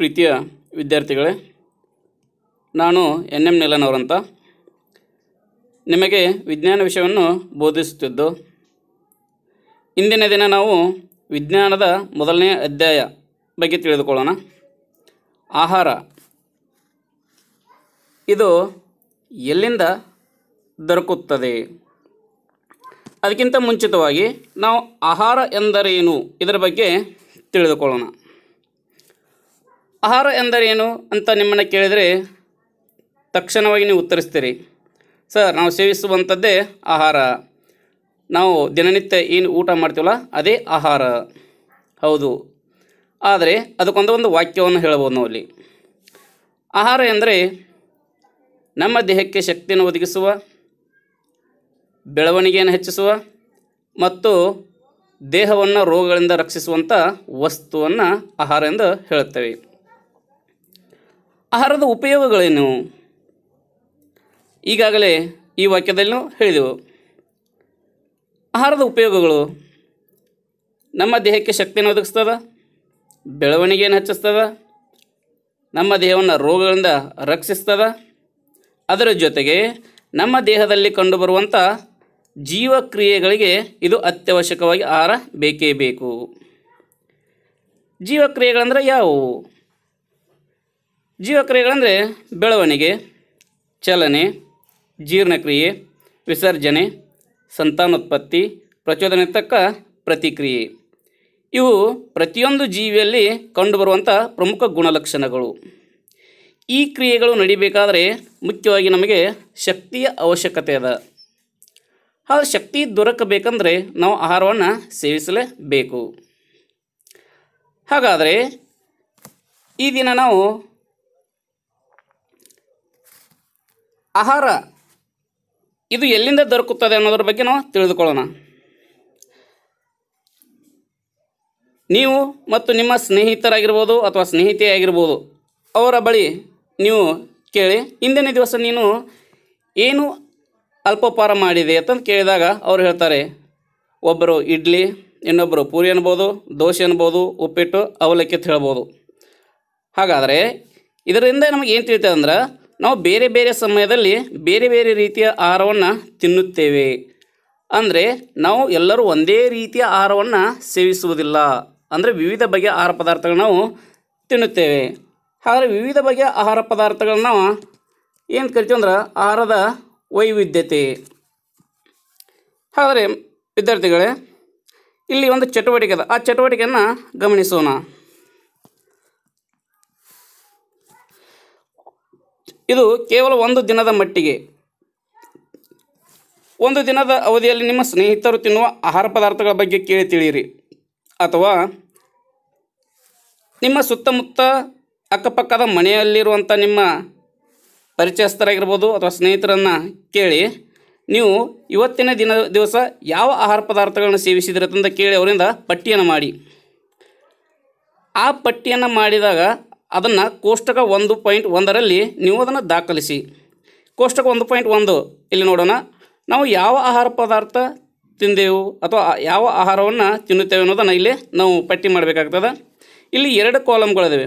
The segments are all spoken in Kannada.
ಪ್ರೀತಿಯ ವಿದ್ಯಾರ್ಥಿಗಳೇ ನಾನು ಎನ್ ಎಂ ನಿಲನವರಂತ ನಿಮಗೆ ವಿಜ್ಞಾನ ವಿಷಯವನ್ನು ಬೋಧಿಸುತ್ತಿದ್ದು ಇಂದಿನ ದಿನ ನಾವು ವಿಜ್ಞಾನದ ಮೊದಲನೇ ಅಧ್ಯಾಯ ಬಗ್ಗೆ ತಿಳಿದುಕೊಳ್ಳೋಣ ಆಹಾರ ಇದು ಎಲ್ಲಿಂದ ದೊರಕುತ್ತದೆ ಅದಕ್ಕಿಂತ ಮುಂಚಿತವಾಗಿ ನಾವು ಆಹಾರ ಎಂದರೇನು ಇದರ ಬಗ್ಗೆ ತಿಳಿದುಕೊಳ್ಳೋಣ ಆಹಾರ ಎಂದರೇನು ಅಂತ ನಿಮ್ಮನ್ನು ಕೇಳಿದರೆ ತಕ್ಷಣವಾಗಿ ನೀವು ಉತ್ತರಿಸ್ತೀರಿ ಸರ್ ನಾವು ಸೇವಿಸುವಂಥದ್ದೇ ಆಹಾರ ನಾವು ದಿನನಿತ್ಯ ಏನು ಊಟ ಮಾಡ್ತೀವಲ್ಲ ಅದೇ ಆಹಾರ ಹೌದು ಆದರೆ ಅದಕ್ಕೊಂದು ಒಂದು ವಾಕ್ಯವನ್ನು ಹೇಳ್ಬೋದು ನಾವು ಅಲ್ಲಿ ಆಹಾರ ಎಂದರೆ ನಮ್ಮ ದೇಹಕ್ಕೆ ಶಕ್ತಿಯನ್ನು ಒದಗಿಸುವ ಬೆಳವಣಿಗೆಯನ್ನು ಹೆಚ್ಚಿಸುವ ಮತ್ತು ದೇಹವನ್ನು ರೋಗಗಳಿಂದ ರಕ್ಷಿಸುವಂಥ ವಸ್ತುವನ್ನು ಆಹಾರ ಎಂದು ಹೇಳುತ್ತೇವೆ ಆಹಾರದ ಉಪಯೋಗಗಳೇನು ಈಗಾಗಲೇ ಈ ವಾಕ್ಯದಲ್ಲಿ ನಾವು ಹೇಳಿದೆವು ಆಹಾರದ ಉಪಯೋಗಗಳು ನಮ್ಮ ದೇಹಕ್ಕೆ ಶಕ್ತಿಯನ್ನು ಒದಗಿಸ್ತದ ಬೆಳವಣಿಗೆಯನ್ನು ಹೆಚ್ಚಿಸ್ತದ ನಮ್ಮ ದೇಹವನ್ನು ರೋಗಗಳಿಂದ ರಕ್ಷಿಸ್ತದ ಅದರ ಜೊತೆಗೆ ನಮ್ಮ ದೇಹದಲ್ಲಿ ಕಂಡುಬರುವಂಥ ಜೀವಕ್ರಿಯೆಗಳಿಗೆ ಇದು ಅತ್ಯವಶ್ಯಕವಾಗಿ ಆಹಾರ ಬೇಕೇ ಬೇಕು ಜೀವಕ್ರಿಯೆಗಳಂದರೆ ಯಾವುವು ಜೀವಕ್ರಿಯೆಗಳಂದರೆ ಬೆಳವಣಿಗೆ ಚಲನೆ ಜೀರ್ಣಕ್ರಿಯೆ ವಿಸರ್ಜನೆ ಸಂತಾನೋತ್ಪತ್ತಿ ಪ್ರಚೋದನೆ ತಕ್ಕ ಪ್ರತಿಕ್ರಿಯೆ ಇವು ಪ್ರತಿಯೊಂದು ಜೀವಿಯಲ್ಲಿ ಕಂಡುಬರುವಂಥ ಪ್ರಮುಖ ಗುಣಲಕ್ಷಣಗಳು ಈ ಕ್ರಿಯೆಗಳು ನಡಿಬೇಕಾದರೆ ಮುಖ್ಯವಾಗಿ ನಮಗೆ ಶಕ್ತಿಯ ಅವಶ್ಯಕತೆ ಅದ ಆ ಶಕ್ತಿ ದೊರಕಬೇಕಂದರೆ ನಾವು ಆಹಾರವನ್ನು ಸೇವಿಸಲೇಬೇಕು ಹಾಗಾದರೆ ಈ ದಿನ ನಾವು ಆಹಾರ ಇದು ಎಲ್ಲಿಂದ ದೊರಕುತ್ತದೆ ಅನ್ನೋದ್ರ ಬಗ್ಗೆ ನಾವು ತಿಳಿದುಕೊಳ್ಳೋಣ ನೀವು ಮತ್ತು ನಿಮ್ಮ ಸ್ನೇಹಿತರಾಗಿರ್ಬೋದು ಅಥವಾ ಸ್ನೇಹಿತೆಯಾಗಿರ್ಬೋದು ಅವರ ಬಳಿ ನೀವು ಕೇಳಿ ಇಂದಿನ ದಿವಸ ನೀನು ಏನು ಅಲ್ಪೋಪಾರ ಮಾಡಿದೆ ಅಂತಂದು ಕೇಳಿದಾಗ ಅವ್ರು ಹೇಳ್ತಾರೆ ಒಬ್ಬರು ಇಡ್ಲಿ ಇನ್ನೊಬ್ಬರು ಪೂರಿ ಅನ್ಬೋದು ದೋಸೆ ಅನ್ಬೋದು ಉಪ್ಪಿಟ್ಟು ಅವಲಕ್ಕಿ ಅಂತ ಹೇಳ್ಬೋದು ಹಾಗಾದರೆ ಇದರಿಂದ ನಮಗೆ ಏನು ತಿಳಿತದೆ ಅಂದ್ರೆ ನಾವು ಬೇರೆ ಬೇರೆ ಸಮಯದಲ್ಲಿ ಬೇರೆ ಬೇರೆ ರೀತಿಯ ಆಹಾರವನ್ನು ತಿನ್ನುತ್ತೇವೆ ಅಂದರೆ ನಾವು ಎಲ್ಲರೂ ಒಂದೇ ರೀತಿಯ ಆಹಾರವನ್ನು ಸೇವಿಸುವುದಿಲ್ಲ ಅಂದರೆ ವಿವಿಧ ಬಗೆಯ ಆಹಾರ ಪದಾರ್ಥಗಳನ್ನ ನಾವು ತಿನ್ನುತ್ತೇವೆ ಆದರೆ ವಿವಿಧ ಬಗೆಯ ಆಹಾರ ಪದಾರ್ಥಗಳನ್ನ ನಾವು ಏನು ಕರಿತೀವಿ ಅಂದ್ರೆ ಆಹಾರದ ವೈವಿಧ್ಯತೆ ಹಾಗಾದರೆ ವಿದ್ಯಾರ್ಥಿಗಳೇ ಇಲ್ಲಿ ಒಂದು ಚಟುವಟಿಕೆ ಅದ ಆ ಚಟುವಟಿಕೆಯನ್ನು ಗಮನಿಸೋಣ ಇದು ಕೇವಲ ಒಂದು ದಿನದ ಮಟ್ಟಿಗೆ ಒಂದು ದಿನದ ಅವಧಿಯಲ್ಲಿ ನಿಮ್ಮ ಸ್ನೇಹಿತರು ತಿನ್ನುವ ಆಹಾರ ಪದಾರ್ಥಗಳ ಬಗ್ಗೆ ಕೇಳಿ ತಿಳಿಯಿರಿ ಅಥವಾ ನಿಮ್ಮ ಸುತ್ತಮುತ್ತ ಅಕ್ಕಪಕ್ಕದ ಮನೆಯಲ್ಲಿರುವಂಥ ನಿಮ್ಮ ಪರಿಚಯಸ್ಥರಾಗಿರ್ಬೋದು ಅಥವಾ ಸ್ನೇಹಿತರನ್ನು ಕೇಳಿ ನೀವು ಇವತ್ತಿನ ದಿನ ದಿವಸ ಯಾವ ಆಹಾರ ಪದಾರ್ಥಗಳನ್ನು ಅಂತ ಕೇಳಿ ಅವರಿಂದ ಪಟ್ಟಿಯನ್ನು ಮಾಡಿ ಆ ಪಟ್ಟಿಯನ್ನು ಮಾಡಿದಾಗ ಅದನ್ನು ಕೋಷ್ಟಕ ಒಂದು ಪಾಯಿಂಟ್ ಒಂದರಲ್ಲಿ ನೀವು ಅದನ್ನು ದಾಖಲಿಸಿ ಕೋಷ್ಟಕ ಒಂದು ಪಾಯಿಂಟ್ ಒಂದು ಇಲ್ಲಿ ನೋಡೋಣ ನಾವು ಯಾವ ಆಹಾರ ಪದಾರ್ಥ ತಿಂದೆವು ಅಥವಾ ಯಾವ ಆಹಾರವನ್ನು ತಿನ್ನುತ್ತೇವೆ ಅನ್ನೋದನ್ನು ಇಲ್ಲಿ ನಾವು ಪಟ್ಟಿ ಮಾಡಬೇಕಾಗ್ತದೆ ಇಲ್ಲಿ ಎರಡು ಕಾಲಮ್ಗಳಿದ್ದಾವೆ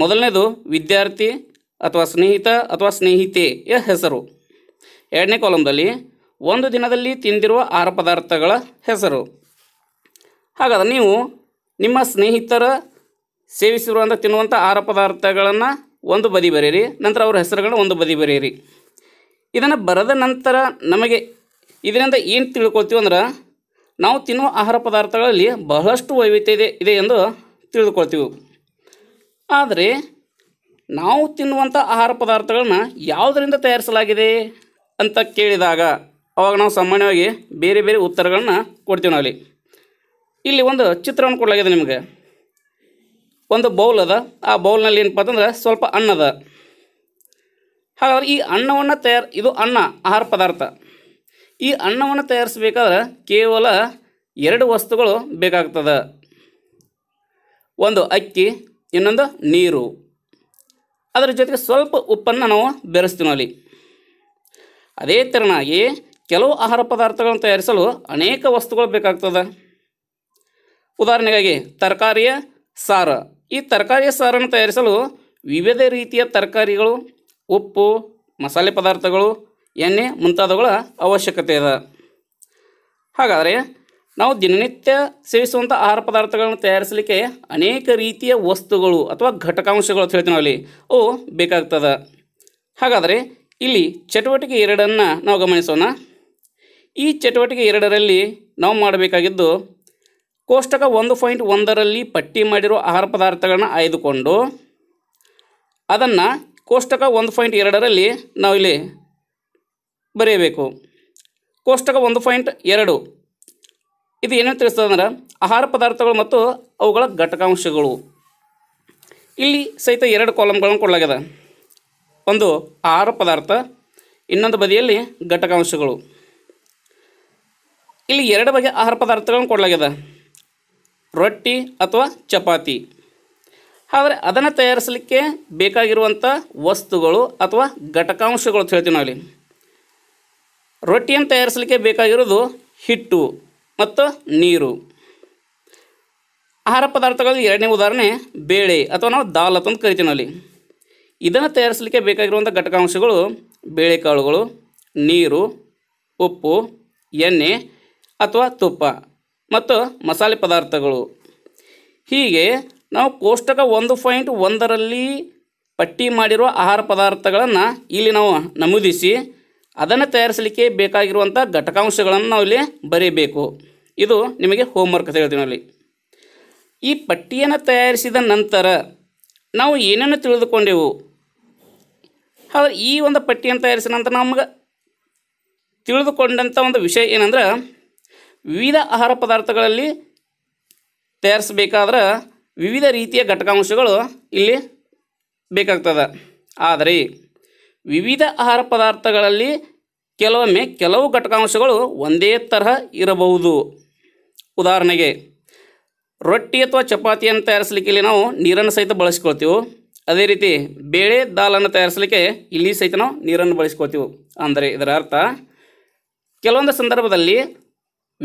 ಮೊದಲನೇದು ವಿದ್ಯಾರ್ಥಿ ಅಥವಾ ಸ್ನೇಹಿತ ಅಥವಾ ಸ್ನೇಹಿತೆಯ ಹೆಸರು ಎರಡನೇ ಕಾಲಮ್ದಲ್ಲಿ ಒಂದು ದಿನದಲ್ಲಿ ತಿಂದಿರುವ ಆಹಾರ ಪದಾರ್ಥಗಳ ಹೆಸರು ಹಾಗಾದರೆ ನೀವು ನಿಮ್ಮ ಸ್ನೇಹಿತರ ಸೇವಿಸಿರುವಂಥ ತಿನ್ನುವಂಥ ಆಹಾರ ಪದಾರ್ಥಗಳನ್ನು ಒಂದು ಬದಿ ಬರೆಯಿರಿ ನಂತರ ಅವರ ಹೆಸರುಗಳನ್ನು ಒಂದು ಬದಿ ಬರೆಯಿರಿ ಇದನ್ನು ಬರೆದ ನಂತರ ನಮಗೆ ಇದರಿಂದ ಏನು ತಿಳ್ಕೊಳ್ತೀವಿ ಅಂದ್ರೆ ನಾವು ತಿನ್ನುವ ಆಹಾರ ಪದಾರ್ಥಗಳಲ್ಲಿ ಬಹಳಷ್ಟು ವೈವಿಧ್ಯ ಇದೆ ಇದೆ ಎಂದು ತಿಳಿದುಕೊಳ್ತೀವಿ ಆದರೆ ನಾವು ತಿನ್ನುವಂಥ ಆಹಾರ ಪದಾರ್ಥಗಳನ್ನ ಯಾವುದರಿಂದ ತಯಾರಿಸಲಾಗಿದೆ ಅಂತ ಕೇಳಿದಾಗ ಅವಾಗ ನಾವು ಸಾಮಾನ್ಯವಾಗಿ ಬೇರೆ ಬೇರೆ ಉತ್ತರಗಳನ್ನ ಕೊಡ್ತೀವಿ ನಾವಲ್ಲಿ ಇಲ್ಲಿ ಒಂದು ಚಿತ್ರವನ್ನು ಕೊಡಲಾಗಿದೆ ನಿಮಗೆ ಒಂದು ಬೌಲ್ ಅದ ಆ ಬೌಲ್ನಲ್ಲಿ ಏನಪ್ಪ ಅಂತಂದ್ರೆ ಸ್ವಲ್ಪ ಅನ್ನದ ಹಾಗಾದ್ರೆ ಈ ಅನ್ನವನ್ನು ತಯಾರು ಇದು ಅನ್ನ ಆಹಾರ ಪದಾರ್ಥ ಈ ಅನ್ನವನ್ನು ತಯಾರಿಸ್ಬೇಕಾದ್ರೆ ಕೇವಲ ಎರಡು ವಸ್ತುಗಳು ಬೇಕಾಗ್ತದೆ ಒಂದು ಅಕ್ಕಿ ಇನ್ನೊಂದು ನೀರು ಅದರ ಜೊತೆಗೆ ಸ್ವಲ್ಪ ಉಪ್ಪನ್ನು ನಾವು ಬೆರೆಸ್ತೀವಿ ಅಲ್ಲಿ ಅದೇ ತೆರನಾಗಿ ಕೆಲವು ಆಹಾರ ಪದಾರ್ಥಗಳನ್ನು ತಯಾರಿಸಲು ಅನೇಕ ವಸ್ತುಗಳು ಬೇಕಾಗ್ತದೆ ಉದಾಹರಣೆಗಾಗಿ ತರಕಾರಿಯ ಸಾರ ಈ ತರಕಾರಿಯ ಸಾರನ್ನು ತಯಾರಿಸಲು ವಿವಿಧ ರೀತಿಯ ತರಕಾರಿಗಳು ಉಪ್ಪು ಮಸಾಲೆ ಪದಾರ್ಥಗಳು ಎಣ್ಣೆ ಮುಂತಾದವುಗಳ ಅವಶ್ಯಕತೆ ಇದೆ ಹಾಗಾದರೆ ನಾವು ದಿನನಿತ್ಯ ಸೇವಿಸುವಂಥ ಆಹಾರ ಪದಾರ್ಥಗಳನ್ನು ತಯಾರಿಸಲಿಕ್ಕೆ ಅನೇಕ ರೀತಿಯ ವಸ್ತುಗಳು ಅಥವಾ ಘಟಕಾಂಶಗಳು ಅಂತ ಹೇಳ್ತೀವಿ ಅವು ಬೇಕಾಗ್ತದೆ ಹಾಗಾದರೆ ಇಲ್ಲಿ ಚಟುವಟಿಕೆ ಎರಡನ್ನು ನಾವು ಗಮನಿಸೋಣ ಈ ಚಟುವಟಿಕೆ ಎರಡರಲ್ಲಿ ನಾವು ಮಾಡಬೇಕಾಗಿದ್ದು ಕೋಷ್ಟಕ ಒಂದು ಪಾಯಿಂಟ್ ಒಂದರಲ್ಲಿ ಪಟ್ಟಿ ಮಾಡಿರೋ ಆಹಾರ ಪದಾರ್ಥಗಳನ್ನು ಆಯ್ದುಕೊಂಡು ಅದನ್ನು ಕೋಷ್ಟಕ ಒಂದು ಪಾಯಿಂಟ್ ಎರಡರಲ್ಲಿ ನಾವು ಇಲ್ಲಿ ಬರೆಯಬೇಕು ಕೋಷ್ಟಕ ಒಂದು ಪಾಯಿಂಟ್ ಎರಡು ಇದು ಏನೇನು ಅಂದ್ರೆ ಆಹಾರ ಪದಾರ್ಥಗಳು ಮತ್ತು ಅವುಗಳ ಘಟಕಾಂಶಗಳು ಇಲ್ಲಿ ಸಹಿತ ಎರಡು ಕಾಲಮ್ಗಳನ್ನು ಕೊಡಲಾಗಿದೆ ಒಂದು ಆಹಾರ ಪದಾರ್ಥ ಇನ್ನೊಂದು ಬದಿಯಲ್ಲಿ ಘಟಕಾಂಶಗಳು ಇಲ್ಲಿ ಎರಡು ಬಗೆಯ ಆಹಾರ ಪದಾರ್ಥಗಳನ್ನು ಕೊಡಲಾಗಿದೆ ರೊಟ್ಟಿ ಅಥವಾ ಚಪಾತಿ ಆದರೆ ಅದನ್ನು ತಯಾರಿಸಲಿಕ್ಕೆ ಬೇಕಾಗಿರುವಂಥ ವಸ್ತುಗಳು ಅಥವಾ ಘಟಕಾಂಶಗಳು ಅಂತ ಹೇಳ್ತೀವಿ ನಾವಲ್ಲಿ ರೊಟ್ಟಿಯನ್ನು ತಯಾರಿಸಲಿಕ್ಕೆ ಬೇಕಾಗಿರೋದು ಹಿಟ್ಟು ಮತ್ತು ನೀರು ಆಹಾರ ಪದಾರ್ಥಗಳಲ್ಲಿ ಎರಡನೇ ಉದಾಹರಣೆ ಬೇಳೆ ಅಥವಾ ನಾವು ದಾಲ್ ಅಂತ ಕರಿತೀವಿ ನಾವಲ್ಲಿ ಇದನ್ನು ತಯಾರಿಸಲಿಕ್ಕೆ ಬೇಕಾಗಿರುವಂಥ ಘಟಕಾಂಶಗಳು ಬೇಳೆಕಾಳುಗಳು ನೀರು ಉಪ್ಪು ಎಣ್ಣೆ ಅಥವಾ ತುಪ್ಪ ಮತ್ತು ಮಸಾಲೆ ಪದಾರ್ಥಗಳು ಹೀಗೆ ನಾವು ಕೋಷ್ಟಕ ಒಂದು ಪಾಯಿಂಟ್ ಒಂದರಲ್ಲಿ ಪಟ್ಟಿ ಮಾಡಿರುವ ಆಹಾರ ಪದಾರ್ಥಗಳನ್ನು ಇಲ್ಲಿ ನಾವು ನಮೂದಿಸಿ ಅದನ್ನು ತಯಾರಿಸಲಿಕ್ಕೆ ಬೇಕಾಗಿರುವಂಥ ಘಟಕಾಂಶಗಳನ್ನು ನಾವು ಇಲ್ಲಿ ಬರೀಬೇಕು ಇದು ನಿಮಗೆ ಹೋಮ್ವರ್ಕ್ ಅಂತ ಹೇಳ್ತೀವಿ ಅಲ್ಲಿ ಈ ಪಟ್ಟಿಯನ್ನು ತಯಾರಿಸಿದ ನಂತರ ನಾವು ಏನೇನು ತಿಳಿದುಕೊಂಡೆವು ಆದರೆ ಈ ಒಂದು ಪಟ್ಟಿಯನ್ನು ತಯಾರಿಸಿದ ನಂತರ ನಮ್ಗೆ ತಿಳಿದುಕೊಂಡಂಥ ಒಂದು ವಿಷಯ ಏನಂದ್ರೆ ವಿವಿಧ ಆಹಾರ ಪದಾರ್ಥಗಳಲ್ಲಿ ತಯಾರಿಸಬೇಕಾದ್ರೆ ವಿವಿಧ ರೀತಿಯ ಘಟಕಾಂಶಗಳು ಇಲ್ಲಿ ಬೇಕಾಗ್ತದೆ ಆದರೆ ವಿವಿಧ ಆಹಾರ ಪದಾರ್ಥಗಳಲ್ಲಿ ಕೆಲವೊಮ್ಮೆ ಕೆಲವು ಘಟಕಾಂಶಗಳು ಒಂದೇ ತರಹ ಇರಬಹುದು ಉದಾಹರಣೆಗೆ ರೊಟ್ಟಿ ಅಥವಾ ಚಪಾತಿಯನ್ನು ತಯಾರಿಸಲಿಕ್ಕೆ ಇಲ್ಲಿ ನಾವು ನೀರನ್ನು ಸಹಿತ ಬಳಸ್ಕೊಳ್ತೀವಿ ಅದೇ ರೀತಿ ಬೇಳೆ ದಾಲನ್ನು ತಯಾರಿಸಲಿಕ್ಕೆ ಇಲ್ಲಿ ಸಹಿತ ನಾವು ನೀರನ್ನು ಬಳಸ್ಕೊಳ್ತೀವಿ ಅಂದರೆ ಇದರ ಅರ್ಥ ಕೆಲವೊಂದು ಸಂದರ್ಭದಲ್ಲಿ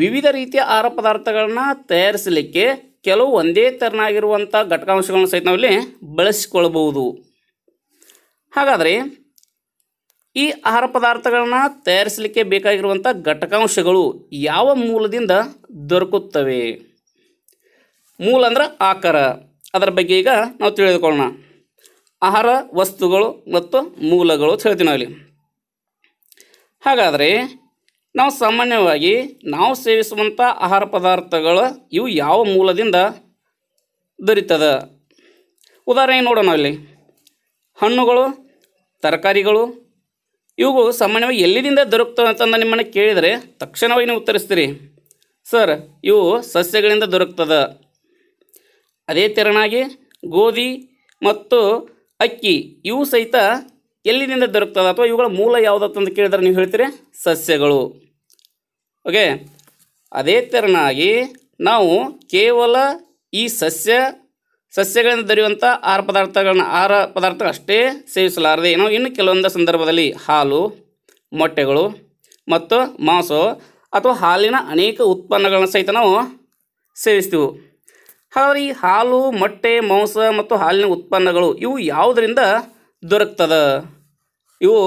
ವಿವಿಧ ರೀತಿಯ ಆಹಾರ ಪದಾರ್ಥಗಳನ್ನ ತಯಾರಿಸಲಿಕ್ಕೆ ಕೆಲವು ಒಂದೇ ತೆರನಾಗಿರುವಂಥ ಘಟಕಾಂಶಗಳನ್ನು ಸಹಿತ ನಾವಿಲ್ಲಿ ಬಳಸಿಕೊಳ್ಳಬಹುದು ಹಾಗಾದರೆ ಈ ಆಹಾರ ಪದಾರ್ಥಗಳನ್ನು ತಯಾರಿಸಲಿಕ್ಕೆ ಬೇಕಾಗಿರುವಂಥ ಘಟಕಾಂಶಗಳು ಯಾವ ಮೂಲದಿಂದ ದೊರಕುತ್ತವೆ ಮೂಲ ಅಂದ್ರೆ ಆಕಾರ ಅದರ ಬಗ್ಗೆ ಈಗ ನಾವು ತಿಳಿದುಕೊಳ್ಳೋಣ ಆಹಾರ ವಸ್ತುಗಳು ಮತ್ತು ಮೂಲಗಳು ಅಂತ ಹೇಳ್ತೀವಿ ನಾವಿಲ್ಲಿ ಹಾಗಾದರೆ ನಾವು ಸಾಮಾನ್ಯವಾಗಿ ನಾವು ಸೇವಿಸುವಂಥ ಆಹಾರ ಪದಾರ್ಥಗಳು ಇವು ಯಾವ ಮೂಲದಿಂದ ದೊರೀತದ ಉದಾಹರಣೆಗೆ ನೋಡೋಣ ಇಲ್ಲಿ ಹಣ್ಣುಗಳು ತರಕಾರಿಗಳು ಇವುಗಳು ಸಾಮಾನ್ಯವಾಗಿ ಎಲ್ಲಿದಿಂದ ದೊರಕ್ತವೆ ಅಂತಂದು ನಿಮ್ಮನ್ನು ಕೇಳಿದರೆ ತಕ್ಷಣವಾಗಿ ನೀವು ಉತ್ತರಿಸ್ತೀರಿ ಸರ್ ಇವು ಸಸ್ಯಗಳಿಂದ ದೊರಕ್ತದ ಅದೇ ತೆರನಾಗಿ ಗೋಧಿ ಮತ್ತು ಅಕ್ಕಿ ಇವು ಸಹಿತ ಎಲ್ಲಿನಿಂದ ದೊರಕ್ತದೆ ಅಥವಾ ಇವುಗಳ ಮೂಲ ಯಾವುದಂತ ಕೇಳಿದ್ರೆ ನೀವು ಹೇಳ್ತೀರಿ ಸಸ್ಯಗಳು ಓಕೆ ಅದೇ ಥರನಾಗಿ ನಾವು ಕೇವಲ ಈ ಸಸ್ಯ ಸಸ್ಯಗಳಿಂದ ದೊರೆಯುವಂಥ ಆಹಾರ ಪದಾರ್ಥಗಳನ್ನ ಆಹಾರ ಪದಾರ್ಥಗಳ ಅಷ್ಟೇ ಸೇವಿಸಲಾರದೆ ಏನೋ ಇನ್ನು ಕೆಲವೊಂದು ಸಂದರ್ಭದಲ್ಲಿ ಹಾಲು ಮೊಟ್ಟೆಗಳು ಮತ್ತು ಮಾಂಸ ಅಥವಾ ಹಾಲಿನ ಅನೇಕ ಉತ್ಪನ್ನಗಳನ್ನ ಸಹಿತ ನಾವು ಸೇವಿಸ್ತೀವಿ ಹಾಗಾದರೆ ಈ ಹಾಲು ಮೊಟ್ಟೆ ಮಾಂಸ ಮತ್ತು ಹಾಲಿನ ಉತ್ಪನ್ನಗಳು ಇವು ಯಾವುದರಿಂದ ದೊರಕ್ತದ ಇವು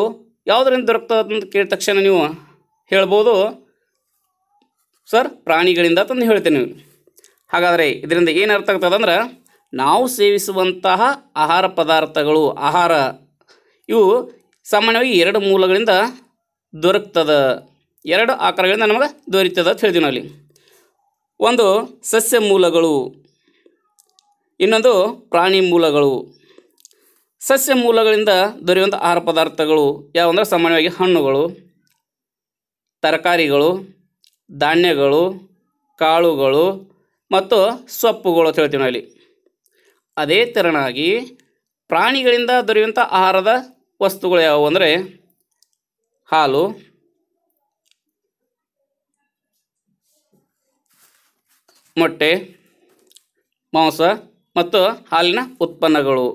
ಯಾವುದರಿಂದ ದೊರಕ್ತದೆ ಅಂತ ಕೇಳಿದ ತಕ್ಷಣ ನೀವು ಹೇಳ್ಬೋದು ಸರ್ ಪ್ರಾಣಿಗಳಿಂದ ತಂದು ಹೇಳ್ತೇನೆ ಹಾಗಾದರೆ ಇದರಿಂದ ಏನು ಅರ್ಥ ಆಗ್ತದಂದ್ರೆ ನಾವು ಸೇವಿಸುವಂತಹ ಆಹಾರ ಪದಾರ್ಥಗಳು ಆಹಾರ ಇವು ಸಾಮಾನ್ಯವಾಗಿ ಎರಡು ಮೂಲಗಳಿಂದ ದೊರಕ್ತದೆ ಎರಡು ಆಕಾರಗಳಿಂದ ನಮಗೆ ದೊರೀತದೆ ಅಂತ ಹೇಳ್ತೀವಿ ನಾವಲ್ಲಿ ಒಂದು ಸಸ್ಯ ಮೂಲಗಳು ಇನ್ನೊಂದು ಪ್ರಾಣಿ ಮೂಲಗಳು ಸಸ್ಯ ಮೂಲಗಳಿಂದ ದೊರೆಯುವಂಥ ಆಹಾರ ಪದಾರ್ಥಗಳು ಯಾವಂದ್ರೆ ಸಾಮಾನ್ಯವಾಗಿ ಹಣ್ಣುಗಳು ತರಕಾರಿಗಳು ಧಾನ್ಯಗಳು ಕಾಳುಗಳು ಮತ್ತು ಸೊಪ್ಪುಗಳು ಅಂತ ಹೇಳ್ತೀವಿ ಇಲ್ಲಿ ಅದೇ ತೆರನಾಗಿ ಪ್ರಾಣಿಗಳಿಂದ ದೊರೆಯುವಂಥ ಆಹಾರದ ವಸ್ತುಗಳು ಯಾವುವು ಅಂದರೆ ಹಾಲು ಮೊಟ್ಟೆ ಮಾಂಸ ಮತ್ತು ಹಾಲಿನ ಉತ್ಪನ್ನಗಳು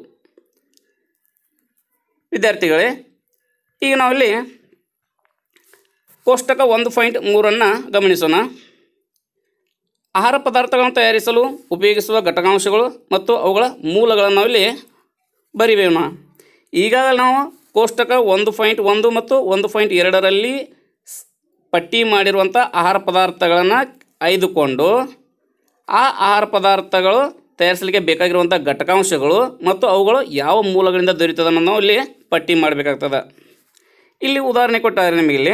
ವಿದ್ಯಾರ್ಥಿಗಳೇ ಈಗ ನಾವಿಲ್ಲಿ ಕೋಷ್ಟಕ ಒಂದು ಪಾಯಿಂಟ್ ಮೂರನ್ನು ಗಮನಿಸೋಣ ಆಹಾರ ಪದಾರ್ಥಗಳನ್ನು ತಯಾರಿಸಲು ಉಪಯೋಗಿಸುವ ಘಟಕಾಂಶಗಳು ಮತ್ತು ಅವುಗಳ ಮೂಲಗಳನ್ನು ನಾವಿಲ್ಲಿ ಬರಿಬೇಣ ಈಗಾಗಲೇ ನಾವು ಕೋಷ್ಟಕ ಒಂದು ಪಾಯಿಂಟ್ ಒಂದು ಮತ್ತು ಒಂದು ಪಾಯಿಂಟ್ ಎರಡರಲ್ಲಿ ಪಟ್ಟಿ ಮಾಡಿರುವಂಥ ಆಹಾರ ಪದಾರ್ಥಗಳನ್ನು ಆಯ್ದುಕೊಂಡು ಆ ಆಹಾರ ಪದಾರ್ಥಗಳು ತಯಾರಿಸಲಿಕ್ಕೆ ಬೇಕಾಗಿರುವಂಥ ಘಟಕಾಂಶಗಳು ಮತ್ತು ಅವುಗಳು ಯಾವ ಮೂಲಗಳಿಂದ ದೊರೀತದೆ ಅನ್ನೋದು ನಾವು ಇಲ್ಲಿ ಪಟ್ಟಿ ಮಾಡಬೇಕಾಗ್ತದೆ ಇಲ್ಲಿ ಉದಾಹರಣೆ ಕೊಟ್ಟಾರೆ ನಿಮಗೆ ಇಲ್ಲಿ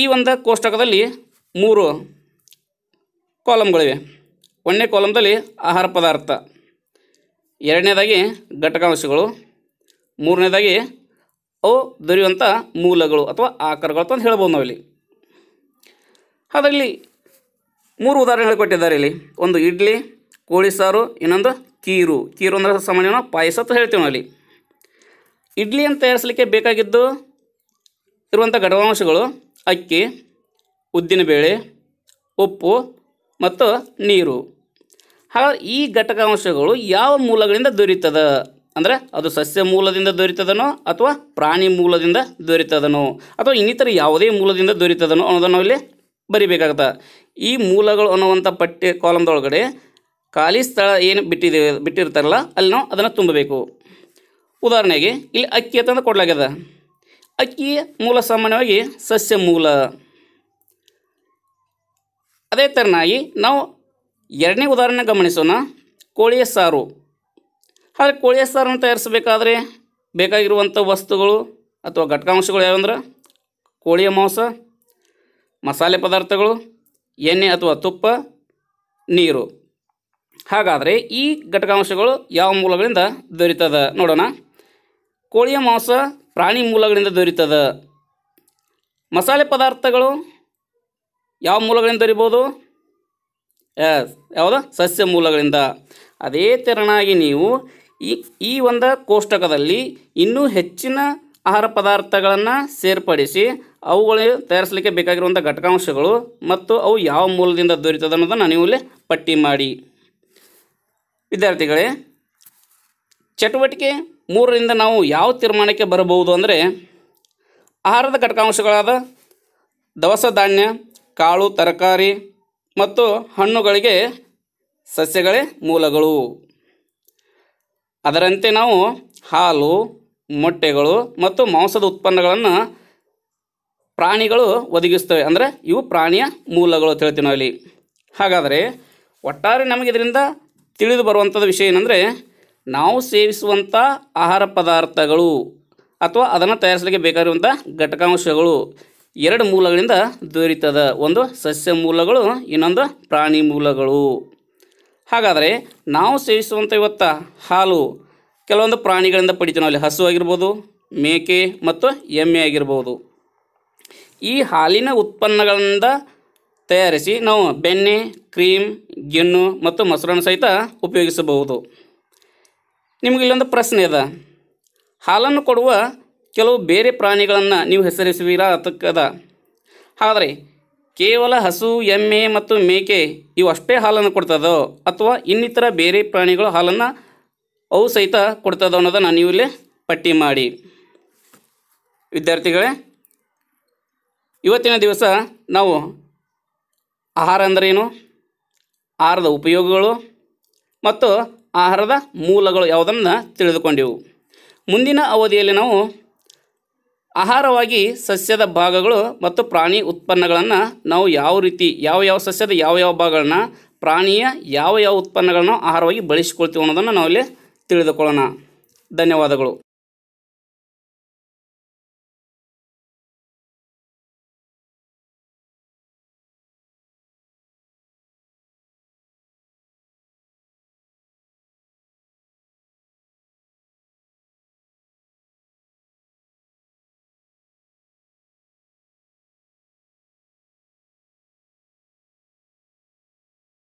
ಈ ಒಂದು ಕೋಷ್ಟಕದಲ್ಲಿ ಮೂರು ಕಾಲಮ್ಗಳಿವೆ ಒಂದನೇ ಕಾಲಮ್ದಲ್ಲಿ ಆಹಾರ ಪದಾರ್ಥ ಎರಡನೇದಾಗಿ ಘಟಕಾಂಶಗಳು ಮೂರನೇದಾಗಿ ಅವು ದೊರೆಯುವಂಥ ಮೂಲಗಳು ಅಥವಾ ಆಕಾರಗಳು ಅಂತ ಹೇಳ್ಬೋದು ನಾವಿಲ್ಲಿ ಅದರಲ್ಲಿ ಮೂರು ಉದಾಹರಣೆಗಳು ಕೊಟ್ಟಿದ್ದಾರೆ ಇಲ್ಲಿ ಒಂದು ಇಡ್ಲಿ ಕೋಳಿ ಸಾರು ಇನ್ನೊಂದು ಕೀರು ಕೀರು ಅಂದರೆ ಸಾಮಾನ್ಯ ನಾವು ಪಾಯಸ ಅಂತ ನಾವು ಅಲ್ಲಿ ಇಡ್ಲಿಯನ್ನು ತಯಾರಿಸಲಿಕ್ಕೆ ಬೇಕಾಗಿದ್ದು ಇರುವಂಥ ಘಟಕಾಂಶಗಳು ಅಕ್ಕಿ ಉದ್ದಿನಬೇಳೆ ಉಪ್ಪು ಮತ್ತು ನೀರು ಹಾಗಾದ್ರೆ ಈ ಘಟಕಾಂಶಗಳು ಯಾವ ಮೂಲಗಳಿಂದ ದೊರೀತದ ಅಂದರೆ ಅದು ಸಸ್ಯ ಮೂಲದಿಂದ ದೊರೀತದನೋ ಅಥವಾ ಪ್ರಾಣಿ ಮೂಲದಿಂದ ದೊರೀತದನೋ ಅಥವಾ ಇನ್ನಿತರ ಯಾವುದೇ ಮೂಲದಿಂದ ದೊರೀತದನೋ ಅನ್ನೋದನ್ನು ಇಲ್ಲಿ ಬರಿಬೇಕಾಗತ್ತೆ ಈ ಮೂಲಗಳು ಅನ್ನುವಂಥ ಪಠ್ಯ ಕಾಲಮ್ದೊಳಗಡೆ ಖಾಲಿ ಸ್ಥಳ ಏನು ಬಿಟ್ಟಿದೆ ಬಿಟ್ಟಿರ್ತಾರಲ್ಲ ಅಲ್ಲಿ ನಾವು ಅದನ್ನು ತುಂಬಬೇಕು ಉದಾಹರಣೆಗೆ ಇಲ್ಲಿ ಅಕ್ಕಿ ಅಂತಂದು ಕೊಡಲಾಗ್ಯದ ಅಕ್ಕಿ ಮೂಲ ಸಾಮಾನ್ಯವಾಗಿ ಸಸ್ಯ ಮೂಲ ಅದೇ ಥರನಾಗಿ ನಾವು ಎರಡನೇ ಉದಾಹರಣೆ ಗಮನಿಸೋಣ ಕೋಳಿಯ ಸಾರು ಆದರೆ ಕೋಳಿಯ ಸಾರನ್ನು ತಯಾರಿಸಬೇಕಾದ್ರೆ ಬೇಕಾಗಿರುವಂಥ ವಸ್ತುಗಳು ಅಥವಾ ಘಟಕಾಂಶಗಳು ಯಾವಂದ್ರೆ ಕೋಳಿಯ ಮಾಂಸ ಮಸಾಲೆ ಪದಾರ್ಥಗಳು ಎಣ್ಣೆ ಅಥವಾ ತುಪ್ಪ ನೀರು ಹಾಗಾದರೆ ಈ ಘಟಕಾಂಶಗಳು ಯಾವ ಮೂಲಗಳಿಂದ ದೊರೀತದ ನೋಡೋಣ ಕೋಳಿಯ ಮಾಂಸ ಪ್ರಾಣಿ ಮೂಲಗಳಿಂದ ದೊರೀತದ ಮಸಾಲೆ ಪದಾರ್ಥಗಳು ಯಾವ ಮೂಲಗಳಿಂದ ದೊರಿಬೋದು ಎಸ್ ಯಾವುದು ಸಸ್ಯ ಮೂಲಗಳಿಂದ ಅದೇ ತೆರನಾಗಿ ನೀವು ಈ ಈ ಒಂದು ಕೋಷ್ಟಕದಲ್ಲಿ ಇನ್ನೂ ಹೆಚ್ಚಿನ ಆಹಾರ ಪದಾರ್ಥಗಳನ್ನು ಸೇರ್ಪಡಿಸಿ ಅವುಗಳು ತಯಾರಿಸಲಿಕ್ಕೆ ಬೇಕಾಗಿರುವಂಥ ಘಟಕಾಂಶಗಳು ಮತ್ತು ಅವು ಯಾವ ಮೂಲದಿಂದ ದೊರೀತದೆ ಅನ್ನೋದನ್ನು ನೀವು ಇಲ್ಲಿ ಪಟ್ಟಿ ಮಾಡಿ ವಿದ್ಯಾರ್ಥಿಗಳೇ ಚಟುವಟಿಕೆ ಮೂರರಿಂದ ನಾವು ಯಾವ ತೀರ್ಮಾನಕ್ಕೆ ಬರಬಹುದು ಅಂದರೆ ಆಹಾರದ ಘಟಕಾಂಶಗಳಾದ ದವಸ ಧಾನ್ಯ ಕಾಳು ತರಕಾರಿ ಮತ್ತು ಹಣ್ಣುಗಳಿಗೆ ಸಸ್ಯಗಳೇ ಮೂಲಗಳು ಅದರಂತೆ ನಾವು ಹಾಲು ಮೊಟ್ಟೆಗಳು ಮತ್ತು ಮಾಂಸದ ಉತ್ಪನ್ನಗಳನ್ನು ಪ್ರಾಣಿಗಳು ಒದಗಿಸ್ತವೆ ಅಂದರೆ ಇವು ಪ್ರಾಣಿಯ ಮೂಲಗಳು ತಿಳ್ತೀವಿ ನಾವು ಇಲ್ಲಿ ಹಾಗಾದರೆ ಒಟ್ಟಾರೆ ನಮಗೆ ಇದರಿಂದ ತಿಳಿದು ಬರುವಂಥದ್ದು ವಿಷಯ ಏನಂದರೆ ನಾವು ಸೇವಿಸುವಂಥ ಆಹಾರ ಪದಾರ್ಥಗಳು ಅಥವಾ ಅದನ್ನು ತಯಾರಿಸಲಿಕ್ಕೆ ಬೇಕಾಗಿರುವಂಥ ಘಟಕಾಂಶಗಳು ಎರಡು ಮೂಲಗಳಿಂದ ದೊರೀತದೆ ಒಂದು ಸಸ್ಯ ಮೂಲಗಳು ಇನ್ನೊಂದು ಪ್ರಾಣಿ ಮೂಲಗಳು ಹಾಗಾದರೆ ನಾವು ಸೇವಿಸುವಂಥ ಇವತ್ತು ಹಾಲು ಕೆಲವೊಂದು ಪ್ರಾಣಿಗಳಿಂದ ಪಡಿತೀವಿ ನಾವು ಹಸು ಆಗಿರ್ಬೋದು ಮೇಕೆ ಮತ್ತು ಎಮ್ಮೆ ಆಗಿರ್ಬೋದು ಈ ಹಾಲಿನ ಉತ್ಪನ್ನಗಳಿಂದ ತಯಾರಿಸಿ ನಾವು ಬೆಣ್ಣೆ ಕ್ರೀಮ್ ಗಿಣ್ಣು ಮತ್ತು ಮೊಸರನ್ನು ಸಹಿತ ಉಪಯೋಗಿಸಬಹುದು ನಿಮಗೆ ಇಲ್ಲೊಂದು ಪ್ರಶ್ನೆ ಇದೆ ಹಾಲನ್ನು ಕೊಡುವ ಕೆಲವು ಬೇರೆ ಪ್ರಾಣಿಗಳನ್ನು ನೀವು ಹೆಸರಿಸುವಿರತಕ್ಕದ ಅದಕ್ಕದ ಆದರೆ ಕೇವಲ ಹಸು ಎಮ್ಮೆ ಮತ್ತು ಮೇಕೆ ಇವು ಅಷ್ಟೇ ಹಾಲನ್ನು ಕೊಡ್ತದೋ ಅಥವಾ ಇನ್ನಿತರ ಬೇರೆ ಪ್ರಾಣಿಗಳು ಹಾಲನ್ನು ಅವು ಸಹಿತ ಕೊಡ್ತದೋ ಅನ್ನೋದನ್ನು ನೀವು ಇಲ್ಲಿ ಪಟ್ಟಿ ಮಾಡಿ ವಿದ್ಯಾರ್ಥಿಗಳೇ ಇವತ್ತಿನ ದಿವಸ ನಾವು ಆಹಾರ ಏನು ಆಹಾರದ ಉಪಯೋಗಗಳು ಮತ್ತು ಆಹಾರದ ಮೂಲಗಳು ಯಾವುದನ್ನು ತಿಳಿದುಕೊಂಡೆವು ಮುಂದಿನ ಅವಧಿಯಲ್ಲಿ ನಾವು ಆಹಾರವಾಗಿ ಸಸ್ಯದ ಭಾಗಗಳು ಮತ್ತು ಪ್ರಾಣಿ ಉತ್ಪನ್ನಗಳನ್ನು ನಾವು ಯಾವ ರೀತಿ ಯಾವ ಯಾವ ಸಸ್ಯದ ಯಾವ ಯಾವ ಭಾಗಗಳನ್ನ ಪ್ರಾಣಿಯ ಯಾವ ಯಾವ ಉತ್ಪನ್ನಗಳನ್ನು ಆಹಾರವಾಗಿ ಬಳಸಿಕೊಳ್ತೀವಿ ಅನ್ನೋದನ್ನು ನಾವಿಲ್ಲಿ ತಿಳಿದುಕೊಳ್ಳೋಣ ಧನ್ಯವಾದಗಳು